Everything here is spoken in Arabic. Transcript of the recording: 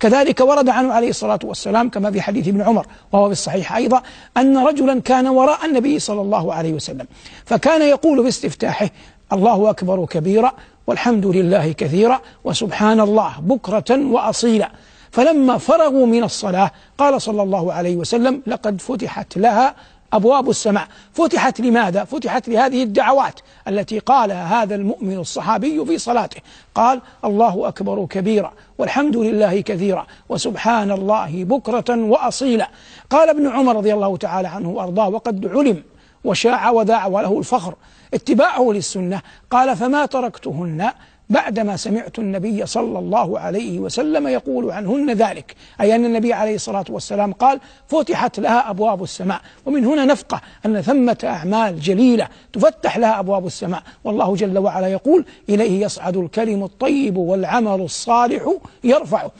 كذلك ورد عنه عليه الصلاة والسلام كما في حديث ابن عمر وهو في الصحيح أيضا أن رجلا كان وراء النبي صلى الله عليه وسلم فكان يقول باستفتاحه الله أكبر كبيرا والحمد لله كثيرا وسبحان الله بكرة وأصيلا فلما فرغوا من الصلاة قال صلى الله عليه وسلم لقد فتحت لها أبواب السماء فتحت لماذا؟ فتحت لهذه الدعوات التي قالها هذا المؤمن الصحابي في صلاته قال الله أكبر كبيرا والحمد لله كثيرا وسبحان الله بكرة وأصيلا قال ابن عمر رضي الله تعالى عنه وأرضاه وقد علم وشاع وذاع وله الفخر اتباعه للسنة قال فما تركتهن بعدما سمعت النبي صلى الله عليه وسلم يقول عنهن ذلك أي أن النبي عليه الصلاة والسلام قال فتحت لها أبواب السماء ومن هنا نفقه أن ثمة أعمال جليلة تفتح لها أبواب السماء والله جل وعلا يقول إليه يصعد الكلم الطيب والعمل الصالح يرفعه